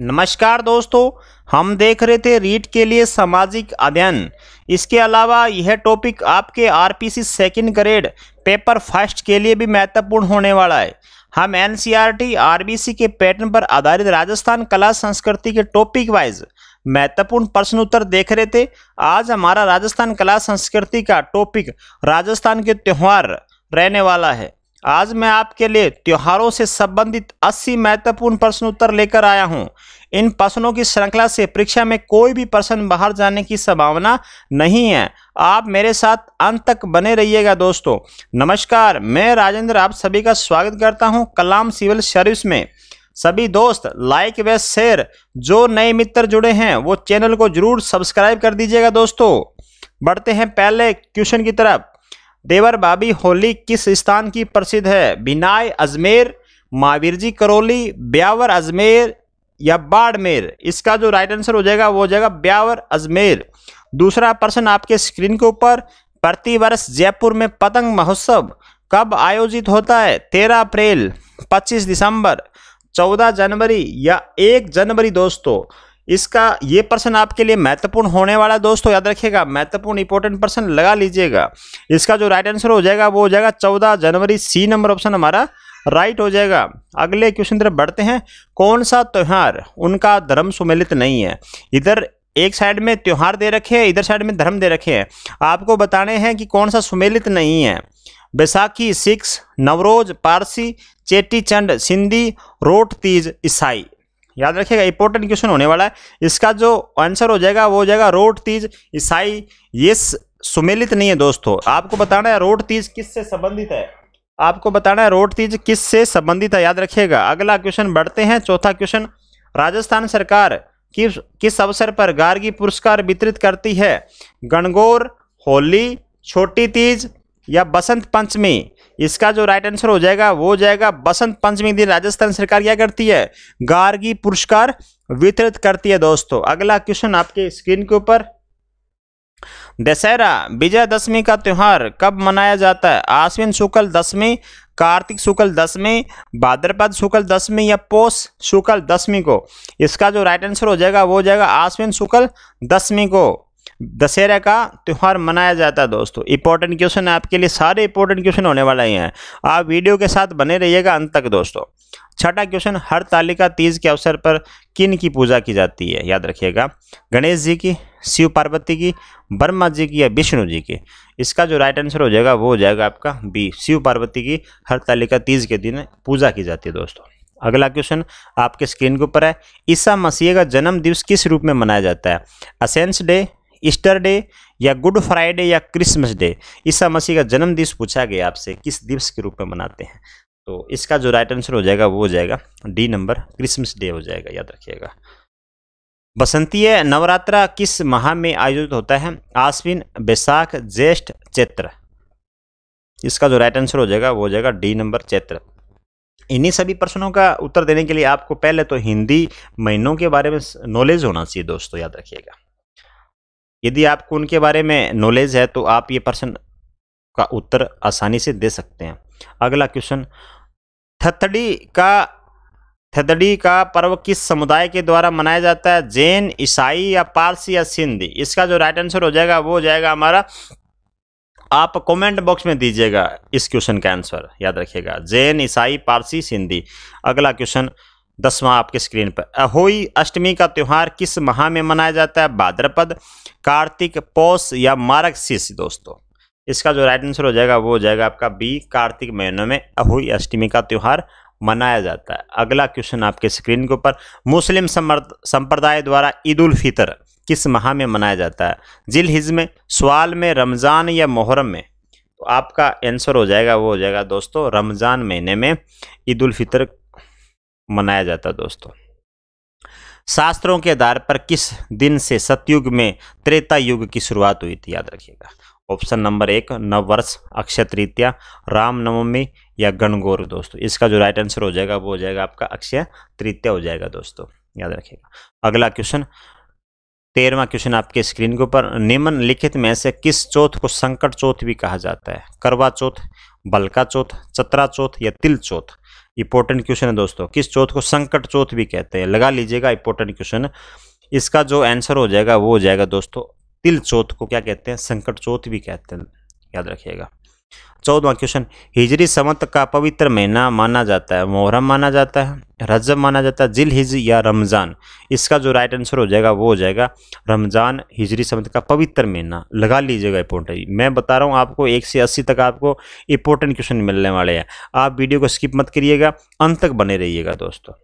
नमस्कार दोस्तों हम देख रहे थे रीट के लिए सामाजिक अध्ययन इसके अलावा यह टॉपिक आपके RPC second grade paper first के लिए भी महत्वपूर्ण होने वाला है हम एनसीईआरटी आरबीसी e के पैटर्न पर आधारित राजस्थान कला संस्कृति के टॉपिक वाइज महत्वपूर्ण प्रश्न उत्तर देख रहे थे आज हमारा राजस्थान कला संस्कृति का टॉपिक राजस्थान के त्यौहार रहने वाला है आज मैं आपके लिए त्योहारों से संबंधित 80 महत्वपूर्ण प्रश्न उत्तर लेकर आया हूं। इन प्रश्नों की श्रृंखला से परीक्षा में कोई भी प्रश्न बाहर जाने की संभावना नहीं है आप मेरे साथ अंत तक बने रहिएगा दोस्तों नमस्कार मैं राजेंद्र आप सभी का स्वागत करता हूं कलाम सिविल सर्विस में सभी दोस्त लाइक व शेयर जो नए मित्र जुड़े हैं वो चैनल को जरूर सब्सक्राइब कर दीजिएगा दोस्तों बढ़ते हैं पहले क्वेश्चन की तरफ देवर बाबी होली किस स्थान की प्रसिद्ध है बिनाय अजमेर जी करौली ब्यावर अजमेर या बाड़मेर इसका जो राइट आंसर हो जाएगा वो हो जाएगा ब्यावर अजमेर दूसरा प्रश्न आपके स्क्रीन के ऊपर प्रतिवर्ष जयपुर में पतंग महोत्सव कब आयोजित होता है तेरह अप्रैल पच्चीस दिसंबर चौदह जनवरी या एक जनवरी दोस्तों इसका ये पर्सन आपके लिए महत्वपूर्ण होने वाला दोस्तों याद रखिएगा महत्वपूर्ण इंपॉर्टेंट पर्सन लगा लीजिएगा इसका जो राइट आंसर हो जाएगा वो हो जाएगा चौदह जनवरी सी नंबर ऑप्शन हमारा राइट हो जाएगा अगले क्वेश्चन तरफ बढ़ते हैं कौन सा त्यौहार उनका धर्म सुमेलित नहीं है इधर एक साइड में त्यौहार दे रखे हैं इधर साइड में धर्म दे रखे हैं आपको बताने हैं कि कौन सा सुमेलित नहीं है बैसाखी सिक्स नवरोज पारसी चेटीचंड सिंधी रोट तीज ईसाई याद रखिएगा इंपॉर्टेंट क्वेश्चन होने वाला है इसका जो आंसर हो जाएगा वो हो जाएगा रोड तीज ईसाई ये सुमेलित नहीं है दोस्तों आपको बताना है रोड तीज किस से संबंधित है आपको बताना है रोड तीज किस से संबंधित है याद रखिएगा अगला क्वेश्चन बढ़ते हैं चौथा क्वेश्चन राजस्थान सरकार किस किस अवसर पर गार्गी पुरस्कार वितरित करती है गणगौर होली छोटी तीज या बसंत पंचमी इसका जो राइट आंसर हो जाएगा वो हो जाएगा बसंत पंचमी दिन राजस्थान सरकार क्या करती है गार्गी पुरस्कार वितरित करती है दोस्तों अगला क्वेश्चन आपके स्क्रीन के ऊपर दशहरा विजयदशमी का त्यौहार कब मनाया जाता है आश्विन शुक्ल दशमी कार्तिक शुक्ल दसवीं भाद्रपद शुक्ल दसवीं या पोष शुक्ल दसवीं को इसका जो राइट आंसर हो जाएगा वो हो जाएगा आश्विन शुक्ल दसवीं को दशहरा का त्यौहार मनाया जाता है दोस्तों इंपॉर्टेंट क्वेश्चन आपके लिए सारे इंपॉर्टेंट क्वेश्चन होने वाले हैं आप वीडियो के साथ बने रहिएगा अंत तक दोस्तों छठा क्वेश्चन हर तालिका तीज के अवसर पर किन की पूजा की जाती है याद रखिएगा गणेश जी की शिव पार्वती की ब्रह्मा जी की या विष्णु जी की इसका जो राइट आंसर हो जाएगा वो हो जाएगा आपका बी शिव पार्वती की हर तालिका तीज के दिन पूजा की जाती है दोस्तों अगला क्वेश्चन आपके स्क्रीन के ऊपर है ईसा मसीह का जन्म दिवस किस रूप में मनाया जाता है असेंस डे ईस्टर डे या गुड फ्राइडे या क्रिसमस डे ईसा मसीह का दिवस पूछा गया आपसे किस दिवस के रूप में मनाते हैं तो इसका जो राइट आंसर हो जाएगा वो हो जाएगा डी नंबर क्रिसमस डे हो जाएगा याद रखिएगा बसंतीय नवरात्रा किस माह में आयोजित होता है आश्विन बैसाख ज्येष्ठ चैत्र इसका जो राइट आंसर हो जाएगा वो हो जाएगा डी नंबर चैत्र इन्हीं सभी प्रश्नों का उत्तर देने के लिए आपको पहले तो हिंदी महीनों के बारे में नॉलेज होना चाहिए दोस्तों याद रखिएगा यदि आपको उनके बारे में नॉलेज है तो आप ये प्रश्न का उत्तर आसानी से दे सकते हैं अगला क्वेश्चन थथड़ी का थदड़ी का पर्व किस समुदाय के द्वारा मनाया जाता है जैन ईसाई या पारसी या सिंधी इसका जो राइट आंसर हो जाएगा वो हो जाएगा हमारा आप कमेंट बॉक्स में दीजिएगा इस क्वेश्चन का आंसर याद रखिएगा जैन ईसाई पारसी सिंधी अगला क्वेश्चन दसवां आपके स्क्रीन पर अहोई अष्टमी का त्यौहार किस माह में मनाया जाता है भाद्रपद कार्तिक पौष या मारक शीर्ष दोस्तों इसका जो राइट आंसर हो जाएगा वो हो जाएगा आपका बी कार्तिक महीनों में अहोई अष्टमी का त्यौहार मनाया जाता है अगला क्वेश्चन आपके स्क्रीन के ऊपर मुस्लिम संप्रदाय द्वारा ईद उल फितर किस माह में मनाया जाता है जिल हिज में सवाल में रमज़ान या मुहर्रम में तो आपका आंसर हो जाएगा वो हो जाएगा दोस्तों रमज़ान महीने में ईद उल फितर मनाया जाता दोस्तों शास्त्रों के आधार पर किस दिन से सतयुग में त्रेता युग की शुरुआत हुई थी याद रखिएगा ऑप्शन नंबर एक नववर्ष अक्षय तृतीया रामनवमी या गणगौर दोस्तों इसका जो राइट आंसर हो जाएगा वो हो जाएगा आपका अक्षय तृतीया हो जाएगा दोस्तों याद रखिएगा अगला क्वेश्चन तेरहवा क्वेश्चन आपके स्क्रीन के ऊपर निम्नलिखित में से किस चौथ को संकट चौथ भी कहा जाता है करवा चौथ बलका चौथ चतरा चौथ या तिल चौथ इंपॉर्टेंट क्वेश्चन है दोस्तों किस चौथ को संकट चौथ भी कहते हैं लगा लीजिएगा इंपॉर्टेंट क्वेश्चन इसका जो आंसर हो जाएगा वो हो जाएगा दोस्तों तिल चौथ को क्या कहते हैं संकट चौथ भी कहते हैं याद रखिएगा चौदवा क्वेश्चन हिजरी समत का पवित्र महीना माना जाता है मोहरम माना जाता है रजब माना जाता है जिल हिज या रमज़ान इसका जो राइट आंसर हो जाएगा वो हो जाएगा रमज़ान हिजरी समत का पवित्र महीना लगा लीजिएगा इंपोर्टेंट मैं बता रहा हूँ आपको एक से अस्सी तक आपको इंपॉर्टेंट क्वेश्चन मिलने वाले हैं आप वीडियो को स्किप मत करिएगा अंत तक बने रहिएगा दोस्तों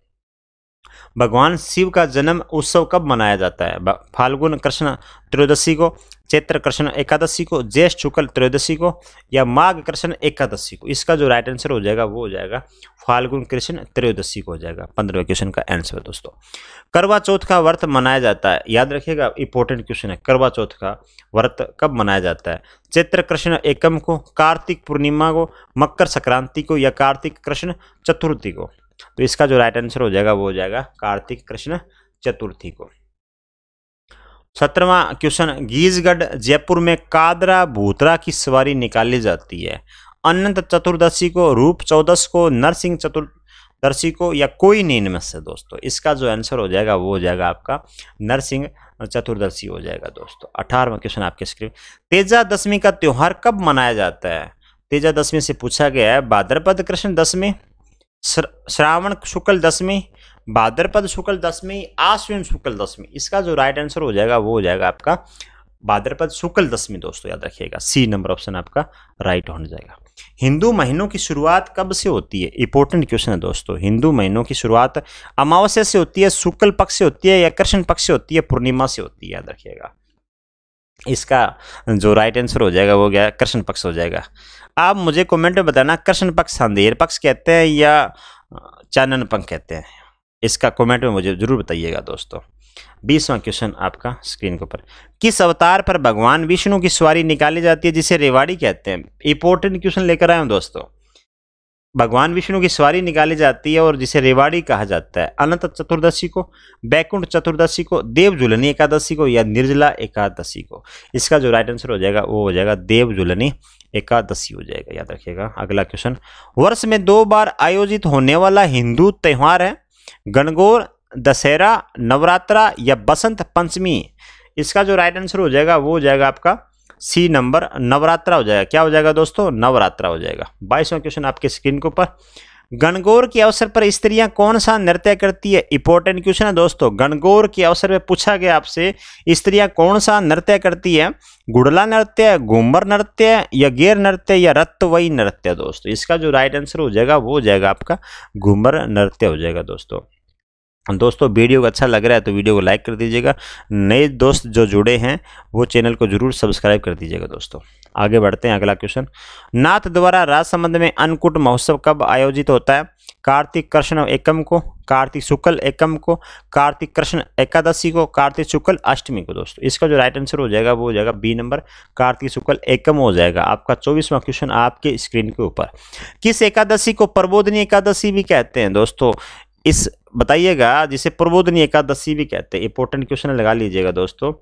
भगवान शिव का जन्म उत्सव कब मनाया जाता है फाल्गुन कृष्ण त्रयोदशी को चैत्र कृष्ण एकादशी को ज्येष्ठ शुक्ल त्रयोदशी को या माघ कृष्ण एकादशी को इसका जो राइट आंसर हो जाएगा वो हो जाएगा फाल्गुन कृष्ण त्रयोदशी को हो जाएगा पंद्रहवें क्वेश्चन का आंसर है दोस्तों करवा चौथ का व्रत मनाया जाता है याद रखिएगा इंपॉर्टेंट क्वेश्चन है करवा चौथ का व्रत कब मनाया जाता है चैत्र कृष्ण एकम को कार्तिक पूर्णिमा को मकर संक्रांति को या कार्तिक कृष्ण चतुर्थी को तो इसका जो राइट आंसर हो जाएगा वो हो जाएगा कार्तिक कृष्ण चतुर्थी को सत्रवा क्वेश्चन गीजगढ़ जयपुर में कादरा भूतरा की सवारी निकाली जाती है अनंत चतुर्दशी को रूप चौदस को नरसिंह चतुर्दशी को या कोई नहीं इनमें से दोस्तों इसका जो आंसर हो जाएगा वो हो जाएगा आपका नरसिंह चतुर्दशी हो जाएगा दोस्तों अठारहवा क्वेश्चन आपके स्क्रीन तेजा दशमी का त्यौहार कब मनाया जाता है तेजा दशमी से पूछा गया है भाद्रपद कृष्ण दशमी श्रावण शुक्ल दशमी भाद्रपद शुक्ल दशमी आश्विन शुक्ल दशमी इसका जो राइट आंसर हो जाएगा वो हो जाएगा आपका भाद्रपद शुक्ल दशमी दोस्तों याद रखिएगा सी नंबर ऑप्शन आपका राइट हो जाएगा हिंदू महीनों की शुरुआत कब से होती है इंपॉर्टेंट क्वेश्चन है दोस्तों हिंदू महीनों की शुरुआत अमावस्या से होती है शुक्ल पक्ष से होती है या कृष्ण पक्ष से होती है पूर्णिमा से होती है याद रखिएगा इसका जो राइट आंसर हो जाएगा वो क्या कृष्ण पक्ष हो जाएगा आप मुझे कमेंट में बताना कृष्ण पक्ष अंधेर पक्ष कहते हैं या चानन पंख कहते हैं इसका कमेंट में मुझे ज़रूर बताइएगा दोस्तों बीसवां क्वेश्चन आपका स्क्रीन के ऊपर किस अवतार पर भगवान विष्णु की सवारी निकाली जाती है जिसे रेवाड़ी कहते हैं इंपॉर्टेंट क्वेश्चन लेकर आए हूँ दोस्तों भगवान विष्णु की सवारी निकाली जाती है और जिसे रेवाड़ी कहा जाता है अनंत चतुर्दशी को बैकुंठ चतुर्दशी को देव जुलनी एकादशी को या निर्जला एकादशी को इसका जो राइट आंसर हो जाएगा वो हो जाएगा देव जुलनी एकादशी हो जाएगा याद रखिएगा अगला क्वेश्चन वर्ष में दो बार आयोजित होने वाला हिंदू त्यौहार है गणगौर दशहरा नवरात्रा या बसंत पंचमी इसका जो राइट आंसर हो जाएगा वो हो जाएगा आपका सी नंबर नवरात्रा हो जाएगा क्या हो जाएगा दोस्तों नवरात्रा हो जाएगा बाईसवां क्वेश्चन आपके स्क्रीन के ऊपर गणगौर के अवसर पर स्त्रियां कौन सा नृत्य करती है इंपॉर्टेंट क्वेश्चन है दोस्तों गणगौर के अवसर पर पूछा गया आपसे स्त्रियां कौन सा नृत्य करती है गुड़ला नृत्य घूमर नृत्य या गेर नृत्य या रत्तवई नृत्य दोस्तों इसका जो राइट आंसर हो जाएगा वो हो जाएगा आपका घूमर नृत्य हो जाएगा दोस्तों दोस्तों वीडियो अच्छा लग रहा है तो वीडियो को लाइक कर दीजिएगा नए दोस्त जो जुड़े हैं वो चैनल को जरूर सब्सक्राइब कर दीजिएगा दोस्तों आगे बढ़ते हैं अगला क्वेश्चन नाथ द्वारा राजसमंद में अन्नकूट महोत्सव कब आयोजित होता है कार्तिक कृष्ण एकम को कार्तिक शुक्ल एकम को कार्तिक कृष्ण एकादशी को कार्तिक शुक्ल अष्टमी को दोस्तों इसका जो राइट आंसर हो जाएगा वो हो जाएगा बी नंबर कार्तिक शुक्ल एकम हो जाएगा आपका चौबीसवां क्वेश्चन आपके स्क्रीन के ऊपर किस एकादशी को प्रबोधनी एकादशी भी कहते हैं दोस्तों इस बताइएगा जिसे प्रबोधनी एकादशी भी कहते हैं इंपॉर्टेंट क्वेश्चन लगा लीजिएगा दोस्तों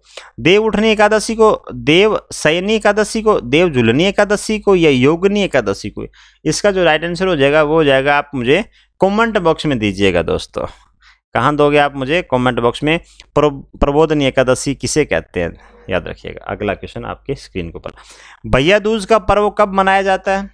देव उठनी एकादशी को देव सयनी एकादशी को देव जुलनी एकादशी को या योगनी एकादशी को इसका जो राइट आंसर हो जाएगा वो हो जाएगा आप मुझे कमेंट बॉक्स में दीजिएगा दोस्तों कहाँ दोगे आप मुझे कमेंट बॉक्स में प्रबोधनी एकादशी किसे कहते हैं याद रखिएगा अगला क्वेश्चन आपके स्क्रीन के ऊपर भैया दूज का पर्व कब मनाया जाता है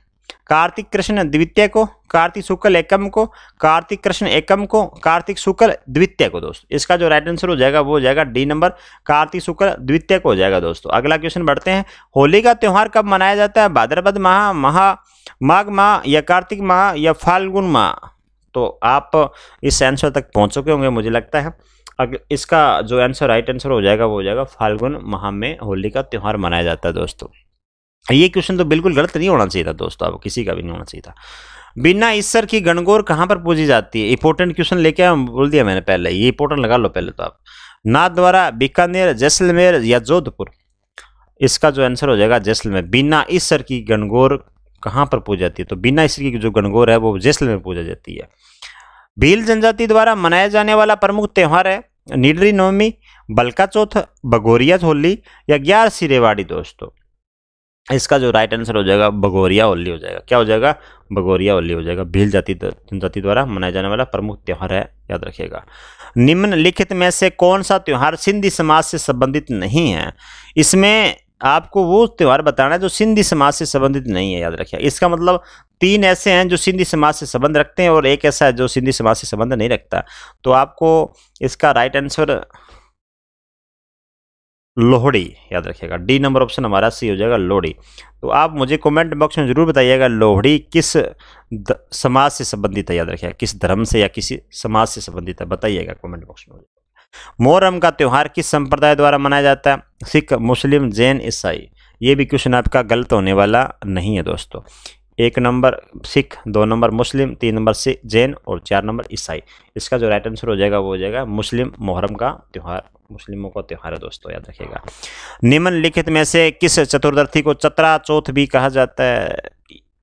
कार्तिक कृष्ण द्वितीय को कार्तिक शुक्ल एकम को कार्तिक कृष्ण एकम को कार्तिक शुक्ल द्वितीय को दोस्त इसका जो राइट आंसर हो जाएगा वो हो जाएगा डी नंबर कार्तिक शुक्ल द्वितीय को हो जाएगा दोस्तों अगला क्वेश्चन बढ़ते हैं होली का त्यौहार कब मनाया जाता है भाद्रपद माह महा माघ माह या कार्तिक माह या फाल्गुन माह तो आप इस आंसर तक पहुँच चुके होंगे मुझे लगता है अग इसका जो आंसर राइट आंसर हो जाएगा वो हो जाएगा फाल्गुन माह में होली का त्यौहार मनाया जाता है दोस्तों ये क्वेश्चन तो बिल्कुल गलत नहीं होना चाहिए था दोस्तों अब किसी का भी नहीं होना चाहिए था बिना ईश्वर की गणगौर कहाँ पर पूजी जाती है इंपोर्टेंट क्वेश्चन लेके आया बोल दिया मैंने पहले ये इंपोर्टेंट लगा लो पहले तो आप नाथ द्वारा बीकानेर जैसलमेर या जोधपुर इसका जो आंसर हो जाएगा जैसलमेर बिना ईश्वर की गणगौर कहाँ पर पूजी जाती है तो बिना ईश्वर की जो गणगौर है वो जैसलमेर पूजा जाती है भील जनजाति द्वारा मनाया जाने वाला प्रमुख त्यौहार है नीडरी नवमी बलका चौथ भगोरिया होली या ग्यारह सिरेवाड़ी दोस्तों इसका जो राइट आंसर हो जाएगा भगोरिया होली हो जाएगा क्या हो जाएगा भगोरिया होली हो जाएगा भील जाति जनजाति द्वारा मनाया जाने वाला प्रमुख त्यौहार है याद रखिएगा निम्नलिखित में से कौन सा त्यौहार सिंधी समाज से संबंधित नहीं है इसमें आपको वो त्यौहार बताना है जो सिंधी समाज से संबंधित नहीं है याद रखिए इसका मतलब तीन ऐसे हैं जो सिंधी समाज से संबंध रखते हैं और एक ऐसा है जो सिंधी समाज से संबंध नहीं रखता तो आपको इसका राइट आंसर लोहड़ी याद रखिएगा डी नंबर ऑप्शन हमारा सी हो जाएगा लोहड़ी तो आप मुझे कमेंट बॉक्स में ज़रूर बताइएगा लोहड़ी किस द, समाज से संबंधित है याद रखिएगा किस धर्म से या किसी समाज से संबंधित है बताइएगा कमेंट बॉक्स में मोहरम का त्यौहार किस संप्रदाय द्वारा मनाया जाता है सिख मुस्लिम जैन ईसाई ये भी क्वेश्चन आपका गलत होने वाला नहीं है दोस्तों एक नंबर सिख दो नंबर मुस्लिम तीन नंबर से जैन और चार नंबर ईसाई इसका जो राइट आंसर हो जाएगा वो हो जाएगा मुस्लिम मोहरम का त्यौहार मुस्लिमों का त्यौहार है दोस्तों याद रखिएगा निम्नलिखित में से किस चतुर्दर्थी को चतरा चौथ भी कहा जाता है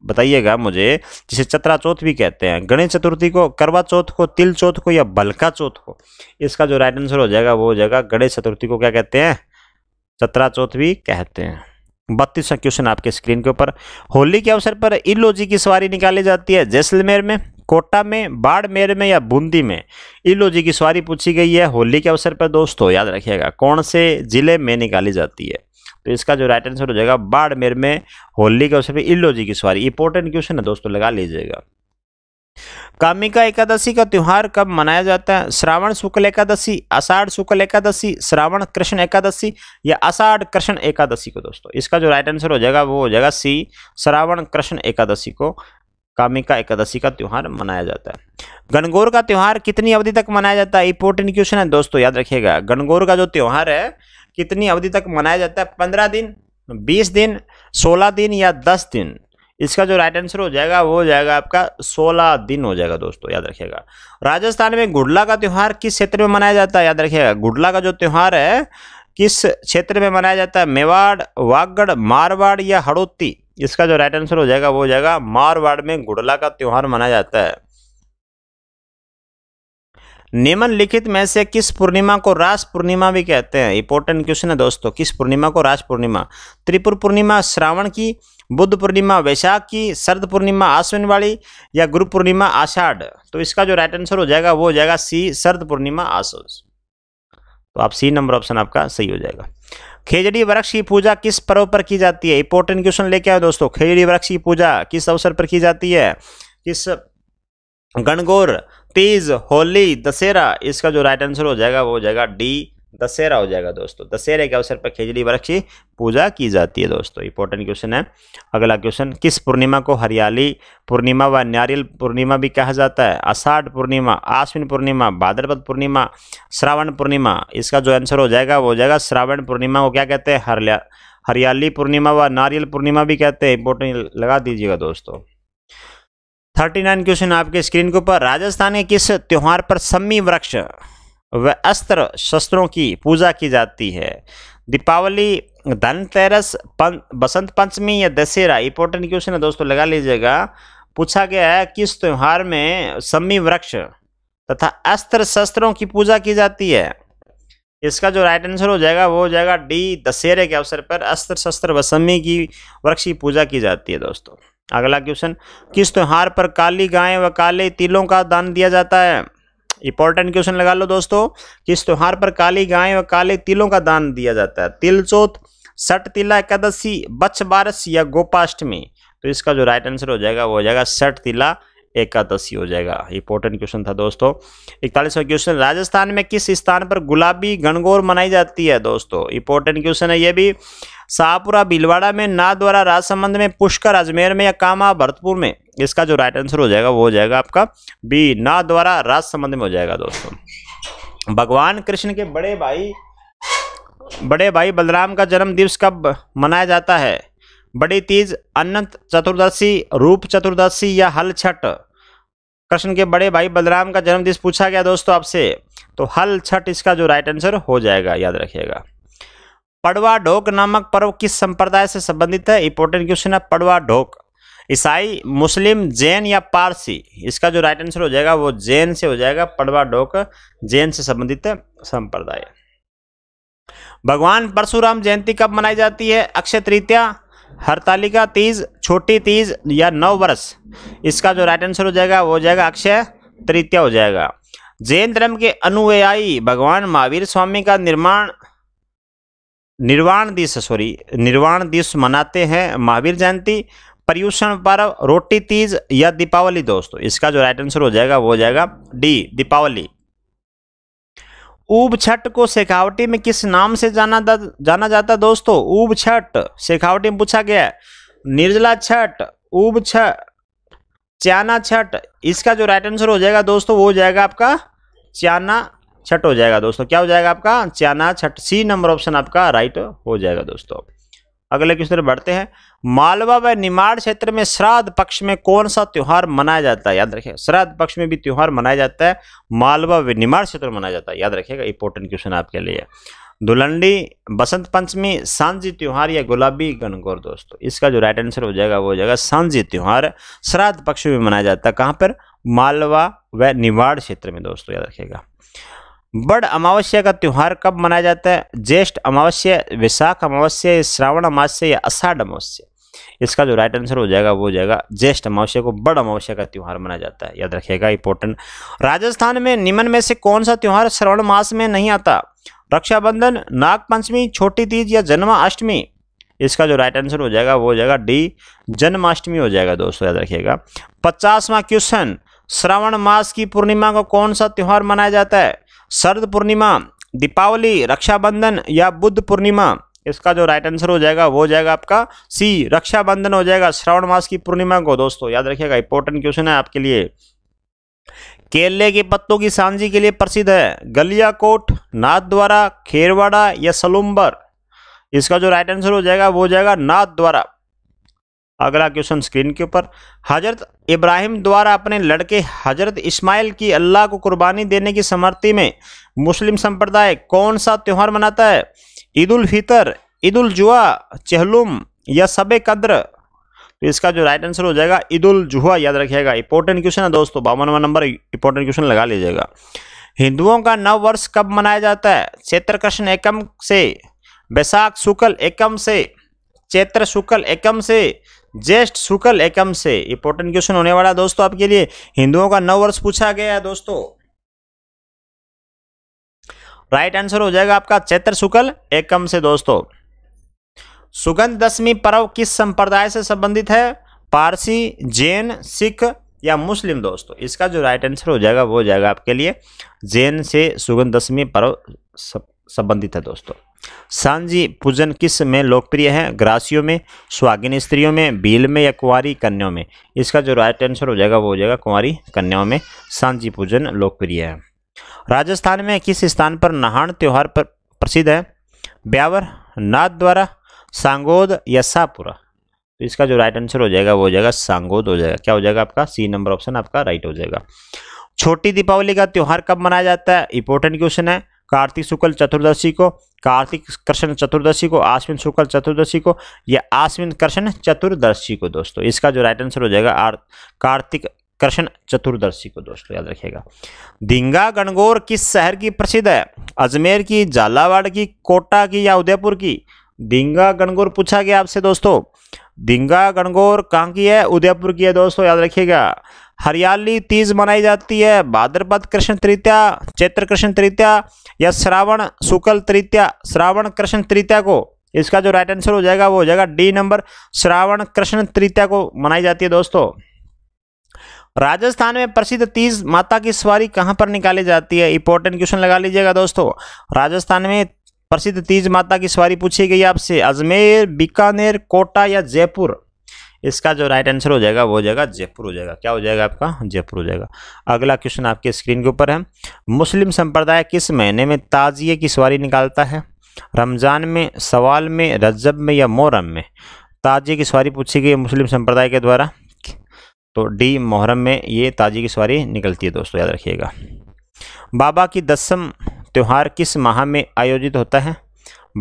बताइएगा मुझे जिसे चतरा चौथ भी कहते हैं गणेश चतुर्थी को करवा चौथ को तिल चौथ को या बलका चौथ को इसका जो राइट आंसर हो जाएगा वो हो जाएगा गणेश चतुर्थी को क्या कहते हैं चतरा चौथ भी कहते हैं बत्तीसवा क्वेश्चन आपके स्क्रीन के ऊपर होली के अवसर पर इलोजी की सवारी निकाली जाती है जैसलमेर में कोटा में बाड़मेर में या बूंदी में इलोजी की सवारी पूछी गई है होली के अवसर पर दोस्तों याद रखिएगा कौन से ज़िले में निकाली जाती है तो इसका जो राइट आंसर हो जाएगा बाड़मेर में होली के अवसर पर इलोजी की सवारी इंपॉर्टेंट क्वेश्चन है दोस्तों लगा लीजिएगा कामिका एकादशी का त्यौहार कब मनाया जाता है श्रावण शुक्ल एकादशी आषाढ़ शुक्ल एकादशी श्रावण कृष्ण एकादशी या आषाढ़ कृष्ण एकादशी को दोस्तों इसका जो राइट आंसर हो जाएगा वो हो जाएगा सी श्रावण कृष्ण एकादशी को कामिका एकादशी का त्यौहार मनाया जाता है गणगौर का त्यौहार कितनी अवधि तक मनाया जाता है इंपोर्टेंट क्वेश्चन है दोस्तों याद रखिएगा गणगौर का जो त्यौहार है कितनी अवधि तक मनाया जाता है पंद्रह दिन बीस दिन सोलह दिन या दस दिन इसका जो राइट आंसर हो जाएगा वो हो जाएगा आपका सोलह दिन हो जाएगा दोस्तों याद रखिएगा राजस्थान में गुडला का त्यौहार किस क्षेत्र में मनाया जाता है याद रखिएगा गुडला का जो त्यौहार है किस क्षेत्र में मनाया जाता है मेवाड़ वागड़ मारवाड़ या हड़ोती इसका जो राइट आंसर हो जाएगा वो हो जाएगा मारवाड़ में गुड़ला का त्यौहार मनाया जाता है निम्नलिखित में से किस पूर्णिमा को रास पूर्णिमा भी कहते हैं इंपॉर्टेंट क्वेश्चन है दोस्तों किस पूर्णिमा को रास पूर्णिमा त्रिपुर पूर्णिमा श्रावण की बुद्ध पूर्णिमा वैशाख की शरद पूर्णिमा आश्विन वाली या गुरु पूर्णिमा आषाढ़ तो इसका जो राइट आंसर हो जाएगा वो हो जाएगा सी शरद पूर्णिमा आशोष तो आप सी नंबर ऑप्शन आपका सही हो जाएगा खेजड़ी वृक्ष की पूजा किस पर्व पर की जाती है इंपोर्टेंट क्वेश्चन लेके आओ दोस्तों खेजड़ी वृक्ष की पूजा किस अवसर पर की जाती है किस गणगौर तीज होली दशहरा इसका जो राइट आंसर हो जाएगा वो हो जाएगा डी दशहरा हो जाएगा दोस्तों दशहरे के अवसर पर खेजड़ी वृक्ष की पूजा की जाती है दोस्तों इंपॉर्टेंट क्वेश्चन है अगला क्वेश्चन किस पूर्णिमा को हरियाली पूर्णिमा व नारियल पूर्णिमा भी कहा जाता है आषाढ़ पूर्णिमा आश्विन पूर्णिमा भाद्रपद पूर्णिमा श्रावण पूर्णिमा इसका जो आंसर हो जाएगा वो हो जाएगा श्रावण पूर्णिमा को क्या कहते हैं हरिया हरियाली पूर्णिमा व नारियल पूर्णिमा भी कहते हैं इंपॉर्टेंट लगा दीजिएगा दोस्तों थर्टी नाइन क्वेश्चन आपके स्क्रीन के ऊपर राजस्थान के किस त्यौहार पर सम्मी वृक्ष व अस्त्र शस्त्रों की पूजा की जाती है दीपावली धनतेरस पं, बसंत पंचमी या दशहरा इंपॉर्टेंट क्वेश्चन है दोस्तों लगा लीजिएगा पूछा गया है किस त्यौहार में सम्मी वृक्ष तथा अस्त्र शस्त्रों की पूजा की जाती है इसका जो राइट आंसर हो जाएगा वो हो जाएगा डी दशहरे के अवसर पर अस्त्र शस्त्र व सम्मी की वृक्ष की पूजा की जाती है दोस्तों अगला क्वेश्चन किस त्यौहार पर काली गायें व काले तिलों का दान दिया जाता है इंपॉर्टेंट क्वेश्चन लगा लो दोस्तों किस त्यौहार पर काली गाय और काले तिलों का दान दिया जाता है तिल चौथ सट तिला एकादशी बच्छ बारस या गोपाष्टमी तो इसका जो राइट आंसर हो जाएगा वो हो जाएगा सट तिला एकादशी हो जाएगा इंपॉर्टेंट क्वेश्चन था दोस्तों इकतालीसवा क्वेश्चन राजस्थान में किस स्थान पर गुलाबी गणगौर मनाई जाती है दोस्तों इंपॉर्टेंट क्वेश्चन है ये भी शाहपुरा भीलवाड़ा में ना द्वारा राजसमंद में पुष्कर अजमेर में या कामा भरतपुर में इसका जो राइट आंसर हो जाएगा वो हो जाएगा आपका बी ना द्वारा राजसमंद में हो जाएगा दोस्तों भगवान कृष्ण के बड़े भाई बड़े भाई बलराम का जन्म दिवस कब मनाया जाता है बड़ी तीज अनंत चतुर्दशी रूप चतुर्दशी या हल छठ कृष्ण के बड़े भाई बलराम का जन्मदिन पूछा गया दोस्तों आपसे तो हल छठ इसका जो राइट आंसर हो जाएगा याद रखिएगा पड़वा ढोक नामक पर्व किस संप्रदाय से संबंधित है इंपॉर्टेंट क्वेश्चन है पड़वा ढोक ईसाई मुस्लिम जैन या पारसी इसका जो राइट आंसर हो जाएगा वो जैन से हो जाएगा पड़वा ढोक जैन से संबंधित संप्रदाय भगवान परशुराम जयंती कब मनाई जाती है अक्षय तृतीया हरतालिका तीज छोटी तीज या नव वर्ष इसका जो राइट आंसर हो जाएगा वो हो जाएगा अक्षय तृतीय हो जाएगा जैन धर्म के अनुयायी भगवान महावीर स्वामी का निर्माण निर्वाण दिश सॉरी निर्वाण दिश मनाते हैं महावीर जयंती पर्यूषण पर्व रोटी तीज या दीपावली दोस्तों इसका जो राइट आंसर हो जाएगा वो हो जाएगा डी दीपावली ऊब छठ को शेखावटी में किस नाम से जाना जाना जाता दोस्तों ऊब छठ शेखावटी में पूछा गया है निर्जला छठ ऊब छ च्याना छठ इसका जो राइट आंसर हो जाएगा दोस्तों वो हो जाएगा आपका च्याना छठ हो जाएगा दोस्तों क्या हो जाएगा आपका च्याना छठ सी नंबर ऑप्शन आपका राइट हो जाएगा दोस्तों अगले क्वेश्चन बढ़ते हैं मालवा व निमाड़ क्षेत्र में श्राद्ध पक्ष में कौन सा त्यौहार मनाया जाता है याद रखिएगा श्राद्ध पक्ष में भी त्यौहार मनाया जाता है मालवा व निमाड़ क्षेत्र में मनाया जाता है याद रखिएगा इंपॉर्टेंट क्वेश्चन आपके लिए दुलंडी बसंत पंचमी सांझी त्यौहार या गुलाबी गणगौर दोस्तों इसका जो राइट आंसर हो जाएगा वो हो जाएगा सांझी त्यौहार श्राद्ध पक्ष में मनाया जाता है कहाँ पर मालवा व निवाड़ क्षेत्र में दोस्तों याद रखिएगा बड़ अमावस्या का त्यौहार कब मनाया जाता है ज्येष्ठ अमावस्या विशाख अमावस्या श्रावण अमावस्या या अषाढ़ अमावस्या इसका जो राइट आंसर हो जाएगा वो हो जाएगा ज्येष्ठ अमावस्या को बड़ अमावस्या का त्यौहार मनाया जाता है याद रखिएगा इंपॉर्टेंट राजस्थान में निमन में से कौन सा त्यौहार श्रवण मास में नहीं आता रक्षाबंधन नागपंचमी छोटी तीज या जन्माष्टमी इसका जो राइट आंसर हो जाएगा वो हो जाएगा डी जन्माष्टमी हो जाएगा दोस्तों याद रखिएगा पचासवा क्वेश्चन श्रावण मास की पूर्णिमा को कौन सा त्यौहार मनाया जाता है शरद पूर्णिमा दीपावली रक्षाबंधन या बुद्ध पूर्णिमा इसका जो राइट आंसर हो जाएगा वो हो जाएगा आपका सी रक्षाबंधन हो जाएगा श्रावण मास की पूर्णिमा को दोस्तों याद रखिएगा इंपॉर्टेंट क्वेश्चन है आपके लिए केले के पत्तों की सांझी के लिए प्रसिद्ध है गलिया कोट नाथ द्वारा खेरवाड़ा या सलुम्बर इसका जो राइट आंसर हो जाएगा वो हो जाएगा नाथ द्वारा अगला क्वेश्चन स्क्रीन के ऊपर हजरत इब्राहिम द्वारा अपने लड़के हजरत इस्माइल की अल्लाह को कुर्बानी देने की समर्थि में मुस्लिम संप्रदाय कौन सा त्यौहार मनाता है ईद उल फितर ईद उल जुआ चहलुम या सब कद्र तो इसका जो राइट आंसर हो जाएगा ईद उल जुहा याद रखिएगा इंपॉर्टेंट क्वेश्चन है दोस्तों बावनवा नंबर इंपॉर्टेंट क्वेश्चन लगा लीजिएगा हिंदुओं का नव वर्ष कब मनाया जाता है चैत्र कृष्ण एकम से बैसाख शुक्ल एकम से चैत्र शुक्ल एकम से ज्येष्ठ शुक्ल एकम से इंपोर्टेंट क्वेश्चन होने वाला दोस्तों आपके लिए हिंदुओं का नव वर्ष पूछा गया है दोस्तों राइट आंसर हो जाएगा आपका चैत्र शुक्ल एकम से दोस्तों सुगंध दशमी पर्व किस संप्रदाय से संबंधित है पारसी जैन सिख या मुस्लिम दोस्तों इसका जो राइट आंसर हो जाएगा वो हो जाएगा आपके लिए जैन से सुगंध दशमी पर्व संबंधित है दोस्तों सांझी पूजन किस में लोकप्रिय है ग्रासियों में सुहागिन स्त्रियों में भील में या कुंवारी कन्याओं में इसका जो राइट आंसर हो जाएगा वो हो जाएगा कुंवारी कन्याओं में सांझी पूजन लोकप्रिय है राजस्थान में किस स्थान पर नहान त्यौहार पर प्रसिद्ध है ब्यावर नाथ द्वारा सांगोद या शाहपुरा तो इसका जो राइट आंसर हो जाएगा वो हो जाएगा सांगोद हो जाएगा क्या हो जाएगा आपका सी नंबर ऑप्शन आपका राइट हो जाएगा छोटी दीपावली का त्यौहार कब मनाया जाता है इंपॉर्टेंट क्वेश्चन है कार्तिक शुक्ल चतुर्दशी को कार्तिक कृष्ण चतुर्दशी को आश्विन शुक्ल चतुर्दशी को या आश्विन कृष्ण चतुर्दशी को दोस्तों इसका जो राइट आंसर हो जाएगा आर कार्तिक कृष्ण चतुर्दशी को दोस्तों याद रखिएगा दिंगा गणगौर किस शहर की प्रसिद्ध है अजमेर की झालावाड़ की कोटा की या उदयपुर की दिंगा गणगौर पूछा गया आपसे दोस्तों दिंगा गणगौर कहाँ की है उदयपुर की है दोस्तों याद रखिएगा हरियाली तीज मनाई जाती है भाद्रपद कृष्ण तृतीया चैत्र कृष्ण तृतीया या श्रावण शुक्ल तृतीया श्रावण कृष्ण तृतीया को इसका जो राइट आंसर हो जाएगा वो हो जाएगा डी नंबर श्रावण कृष्ण तृतीया को मनाई जाती है दोस्तों राजस्थान में प्रसिद्ध तीज माता की सवारी कहाँ पर निकाली जाती है इंपॉर्टेंट क्वेश्चन लगा लीजिएगा दोस्तों राजस्थान में प्रसिद्ध तीज माता की सवारी पूछी गई आपसे अजमेर बीकानेर कोटा या जयपुर इसका जो राइट आंसर हो जाएगा वो हो जाएगा जयपुर हो जाएगा क्या हो जाएगा आपका जयपुर हो जाएगा अगला क्वेश्चन आपके स्क्रीन के ऊपर है मुस्लिम संप्रदाय किस महीने में ताजिए की सवारी निकालता है रमज़ान में सवाल में रजब में या मोहरम में ताजिए की सवारी पूछी गई मुस्लिम संप्रदाय के द्वारा तो डी मोहरम में ये ताजिए की सवारी निकलती है दोस्तों याद रखिएगा बाबा की दसम त्यौहार किस माह में आयोजित होता है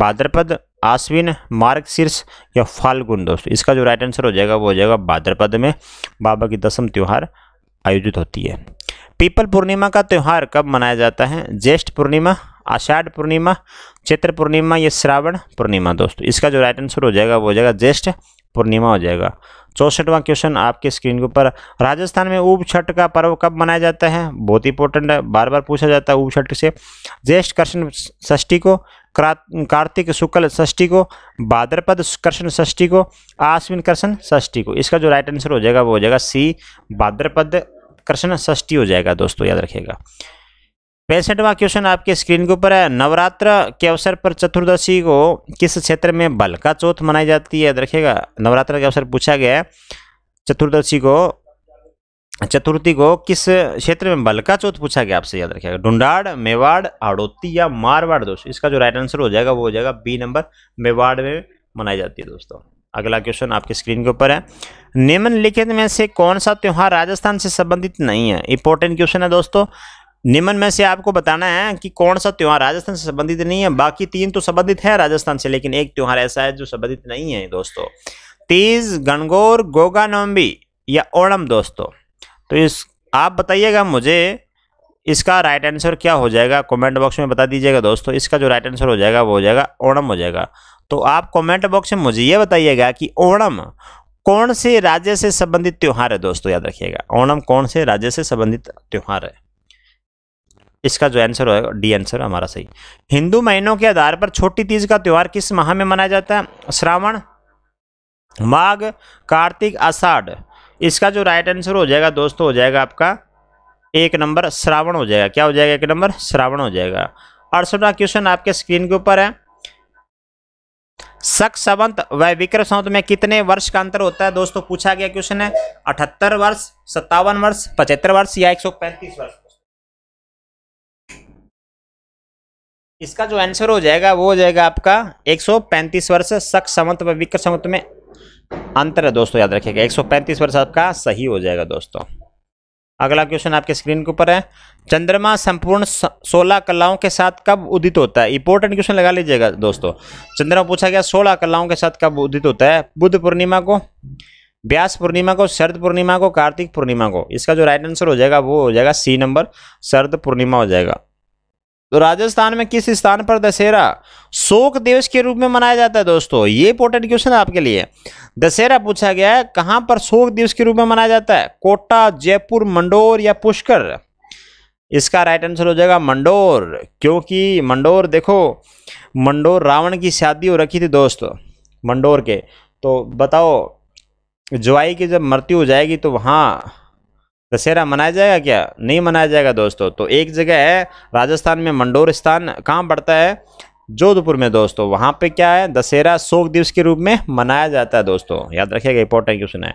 भाद्रपद आश्विन मार्ग शीर्ष या फाल्गुन दोस्तों इसका जो राइट आंसर हो जाएगा वो हो जाएगा भाद्रपद में बाबा की दसम त्यौहार आयोजित होती है पीपल पूर्णिमा का त्यौहार कब मनाया जाता है ज्येष्ठ पूर्णिमा आषाढ़ पूर्णिमा चैत्र पूर्णिमा या श्रावण पूर्णिमा दोस्तों इसका जो राइट आंसर हो जाएगा वो हो जाएगा ज्येष्ठ पूर्णिमा हो जाएगा चौंसठवां क्वेश्चन आपके स्क्रीन के ऊपर राजस्थान में ऊब छठ का पर्व कब मनाया जाता है बहुत इंपॉर्टेंट है बार बार पूछा जाता है ऊब छठ से ज्येष्ठ कृष्ण षष्ठी को कार्तिक शुक्ल षष्ठी को भाद्रपद कृष्ण षष्ठी को आश्विन कृष्ण षष्ठी को इसका जो राइट आंसर हो जाएगा वो हो जाएगा सी भाद्रपद कृष्ण षष्ठी हो जाएगा दोस्तों याद रखिएगा पैंसठवा क्वेश्चन आपके स्क्रीन के ऊपर है नवरात्र के अवसर पर चतुर्दशी को किस क्षेत्र में बलका चौथ मनाई जाती है रखिएगा नवरात्र के अवसर पूछा गया है चतुर्दशी को चतुर्थी को किस क्षेत्र में बलका चौथ पूछा गया आपसे याद रखिएगा ढूंढाड़ मेवाड़ आड़ोती या मारवाड़ दोस्तों इसका जो राइट आंसर हो जाएगा वो हो जाएगा बी नंबर मेवाड़ में मनाई जाती है दोस्तों अगला क्वेश्चन आपके स्क्रीन के ऊपर है निम्नलिखित में से कौन सा त्यौहार राजस्थान से संबंधित नहीं है इंपॉर्टेंट क्वेश्चन है दोस्तों निम्न में से आपको बताना है कि कौन सा त्यौहार राजस्थान से संबंधित नहीं है बाकी तीन तो संबंधित है राजस्थान से लेकिन एक त्यौहार ऐसा है जो संबंधित नहीं है दोस्तों तीज गणगौर गोगा नवम्बी या ओणम दोस्तों तो इस आप बताइएगा मुझे इसका राइट आंसर क्या हो जाएगा कमेंट बॉक्स में बता दीजिएगा दोस्तों इसका जो राइट आंसर हो जाएगा वो हो जाएगा ओणम हो जाएगा तो आप कमेंट बॉक्स में मुझे ये बताइएगा कि ओणम कौन से राज्य से संबंधित त्यौहार है दोस्तों याद रखिएगा ओणम कौन से राज्य से संबंधित त्यौहार है इसका जो आंसर होगा डी आंसर हमारा सही हिंदू महीनों के आधार पर छोटी तीज का त्यौहार किस माह में मनाया जाता है श्रावण माघ कार्तिक आषाढ़ इसका जो राइट आंसर हो जाएगा दोस्तों हो जाएगा आपका एक नंबर श्रावण हो जाएगा क्या हो जाएगा एक नंबर श्रावण हो जाएगा अड़सठवा क्वेश्चन आपके स्क्रीन के ऊपर है शक संवंत व विक्रम संवंत में कितने वर्ष का अंतर होता है दोस्तों पूछा गया क्वेश्चन है अठहत्तर वर्ष सत्तावन वर्ष पचहत्तर वर्ष या एक वर्ष इसका जो आंसर हो जाएगा वो हो जाएगा आपका 135 वर्ष शक समत व विक्र समत में अंतर है दोस्तों याद रखिएगा 135 वर्ष आपका सही हो जाएगा दोस्तों अगला क्वेश्चन आपके स्क्रीन के ऊपर है चंद्रमा संपूर्ण सोलह कलाओं के साथ कब उदित होता है इंपॉर्टेंट क्वेश्चन लगा लीजिएगा दोस्तों चंद्रमा पूछा गया सोलह कलाओं के साथ कब उदित होता है बुद्ध पूर्णिमा को व्यास पूर्णिमा को शरद पूर्णिमा को कार्तिक पूर्णिमा को इसका जो राइट आंसर हो जाएगा वो हो जाएगा सी नंबर शरद पूर्णिमा हो जाएगा तो राजस्थान में किस स्थान पर दशहरा शोक दिवस के रूप में मनाया जाता है दोस्तों ये इंपोर्टेंट क्वेश्चन है आपके लिए दशहरा पूछा गया है कहाँ पर शोक दिवस के रूप में मनाया जाता है कोटा जयपुर मंडोर या पुष्कर इसका राइट आंसर हो जाएगा मंडोर क्योंकि मंडोर देखो मंडोर रावण की शादी हो रखी थी दोस्तों मंडोर के तो बताओ जवाई की जब मृत्यु हो जाएगी तो वहाँ दशहरा मनाया जाएगा क्या नहीं मनाया जाएगा दोस्तों तो एक जगह है राजस्थान में मंडोर स्थान कहाँ पड़ता है जोधपुर में दोस्तों वहाँ पे क्या है दशहरा शोक दिवस के रूप में मनाया जाता है दोस्तों याद रखिएगा इंपॉर्टेंट क्वेश्चन है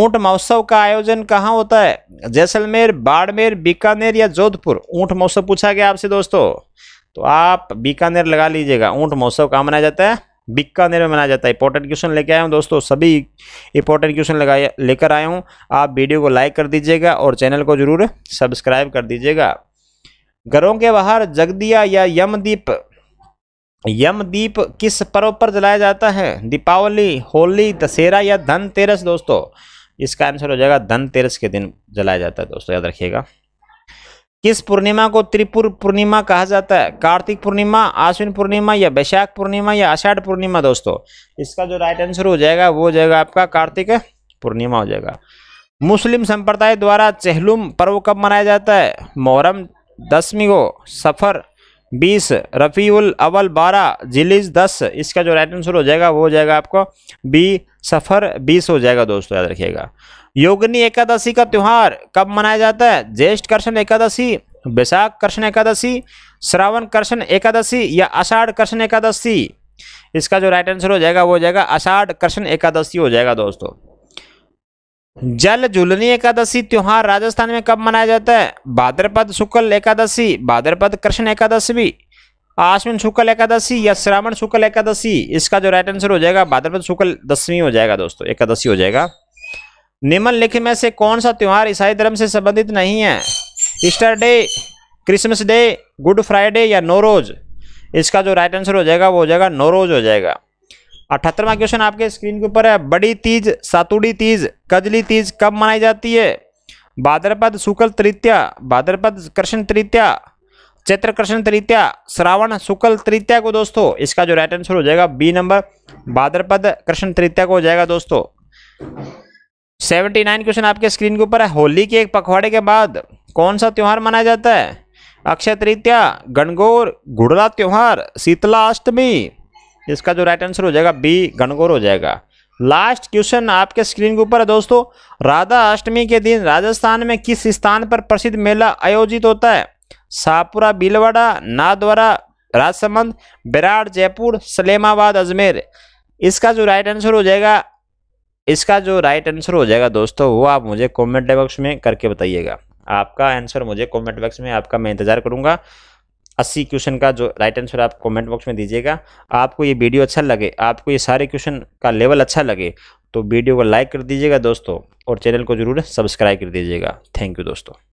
ऊँट महोत्सव का आयोजन कहाँ होता है जैसलमेर बाड़मेर बीकानेर या जोधपुर ऊँट महोत्सव पूछा गया आपसे दोस्तों तो आप बीकानेर लगा लीजिएगा ऊँट महोत्सव कहाँ मनाया जाता है बीकानेर में मनाया जाता है इंपॉर्टेंट क्वेश्चन लेके आया हूँ दोस्तों सभी इंपॉर्टेंट क्वेश्चन लगाया लेकर आया हूँ आप वीडियो को लाइक कर दीजिएगा और चैनल को जरूर सब्सक्राइब कर दीजिएगा घरों के बाहर जगदिया या यमदीप यमदीप किस पर्व पर जलाया जाता है दीपावली होली दशहरा या धनतेरस दोस्तों इसका आंसर हो जाएगा धनतेरस के दिन जलाया जाता है दोस्तों याद रखिएगा किस पूर्णिमा को त्रिपुर पूर्णिमा कहा जाता है कार्तिक पूर्णिमा आश्विन पूर्णिमा या वैशाख पूर्णिमा या आषाढ़ पूर्णिमा दोस्तों इसका जो राइट आंसर हो जाएगा वो हो जाएगा आपका कार्तिक पूर्णिमा हो जाएगा मुस्लिम संप्रदाय द्वारा चहलुम पर्व कब मनाया जाता है मोहरम दसवीं को सफ़र बीस रफ़ी उल अवल बारह जिलीज दस इसका जो राइट आंसर हो जाएगा वो हो जाएगा आपको बी सफ़र बीस हो जाएगा दोस्तों याद रखिएगा योगिनी एकादशी का त्यौहार कब मनाया जाता है ज्येष्ठ कर्षण एकादशी वैशाख कृष्ण एकादशी श्रावण कृष्ण एकादशी या आषाढ़ कृष्ण एकादशी इसका जो राइट आंसर हो जाएगा वो हो जाएगा आषाढ़ कृष्ण एकादशी हो जाएगा दोस्तों जल झुलनी एकादशी त्यौहार राजस्थान में कब मनाया जाता है भाद्रपद शुक्ल एकादशी भाद्रपद कृष्ण एकादशी आश्विन शुक्ल एकादशी या श्रावण शुक्ल एकादशी इसका जो राइट आंसर हो जाएगा भाद्रपद शुक्ल दसवीं हो जाएगा दोस्तों एकादशी हो जाएगा निम्नलिखित में से कौन सा त्यौहार ईसाई धर्म से संबंधित नहीं है Easter day Christmas day good Friday या नोरोज इसका जो राइट आंसर हो जाएगा वो हो जाएगा नोरोज हो जाएगा अठहत्तरवा क्वेश्चन आपके स्क्रीन के ऊपर है बड़ी तीज सातुड़ी तीज कजली तीज कब मनाई जाती है भाद्रपद शुक्ल तृतीया भाद्रपद कृष्ण तृतीया चैत्र कृष्ण तृतीया श्रावण शुक्ल तृतीया को दोस्तों इसका जो राइट आंसर हो जाएगा बी नंबर भाद्रपद कृष्ण तृतीया को हो जाएगा दोस्तों सेवेंटी नाइन क्वेश्चन आपके स्क्रीन के ऊपर है होली के एक पखवाड़े के बाद कौन सा त्यौहार मनाया जाता है अक्षय तृतीया गणगौर घुड़ला त्यौहार शीतला अष्टमी इसका जो राइट आंसर हो जाएगा बी गणगौर हो जाएगा लास्ट क्वेश्चन आपके स्क्रीन के ऊपर है दोस्तों राधा अष्टमी के दिन राजस्थान में किस स्थान पर प्रसिद्ध मेला आयोजित होता है शाहपुरा बीलवाड़ा नादवारा राजसमंद बिराड़ जयपुर सलेमाबाद अजमेर इसका जो राइट आंसर हो जाएगा इसका जो राइट आंसर हो जाएगा दोस्तों वो आप मुझे कॉमेंट बॉक्स में करके बताइएगा आपका आंसर मुझे कॉमेंट बॉक्स में आपका मैं इंतज़ार करूंगा अस्सी क्वेश्चन का जो राइट आंसर आप कमेंट बॉक्स में दीजिएगा आपको ये वीडियो अच्छा लगे आपको ये सारे क्वेश्चन का लेवल अच्छा लगे तो वीडियो को लाइक कर दीजिएगा दोस्तों और चैनल को ज़रूर सब्सक्राइब कर दीजिएगा थैंक यू दोस्तों